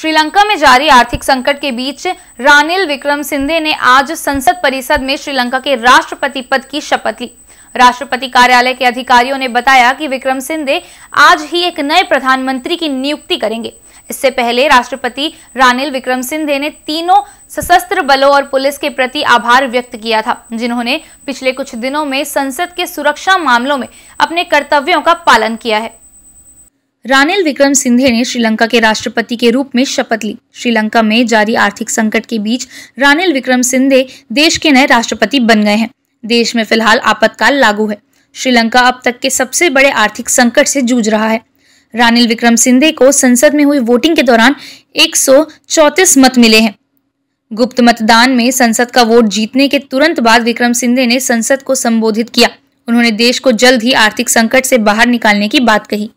श्रीलंका में जारी आर्थिक संकट के बीच रानिल विक्रम सिंधे ने आज संसद परिषद में श्रीलंका के राष्ट्रपति पद की शपथ ली राष्ट्रपति कार्यालय के अधिकारियों ने बताया कि विक्रम सिंधे आज ही एक नए प्रधानमंत्री की नियुक्ति करेंगे इससे पहले राष्ट्रपति रानिल विक्रम सिंधे ने तीनों सशस्त्र बलों और पुलिस के प्रति आभार व्यक्त किया था जिन्होंने पिछले कुछ दिनों में संसद के सुरक्षा मामलों में अपने कर्तव्यों का पालन किया है रानिल विक्रम सिंधे ने श्रीलंका के राष्ट्रपति के रूप में शपथ ली श्रीलंका में जारी आर्थिक संकट के बीच रानिल विक्रम सिंधे देश के नए राष्ट्रपति बन गए हैं देश में फिलहाल आपातकाल लागू है श्रीलंका अब तक के सबसे बड़े आर्थिक संकट से जूझ रहा है रानिल विक्रम सिंधे को संसद में हुई वोटिंग के दौरान एक मत मिले हैं गुप्त मतदान में संसद का वोट जीतने के तुरंत बाद विक्रम सिंधे ने संसद को संबोधित किया उन्होंने देश को जल्द ही आर्थिक संकट से बाहर निकालने की बात कही